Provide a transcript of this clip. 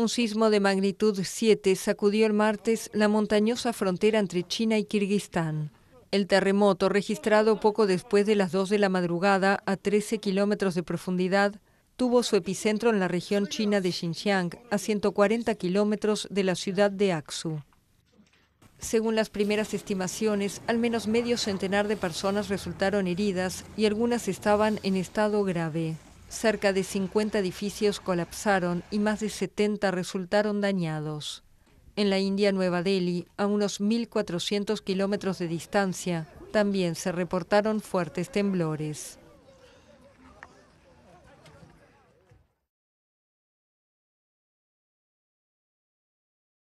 Un sismo de magnitud 7 sacudió el martes la montañosa frontera entre China y Kirguistán. El terremoto, registrado poco después de las 2 de la madrugada a 13 kilómetros de profundidad, tuvo su epicentro en la región china de Xinjiang, a 140 kilómetros de la ciudad de Aksu. Según las primeras estimaciones, al menos medio centenar de personas resultaron heridas y algunas estaban en estado grave. Cerca de 50 edificios colapsaron y más de 70 resultaron dañados. En la India Nueva Delhi, a unos 1.400 kilómetros de distancia, también se reportaron fuertes temblores.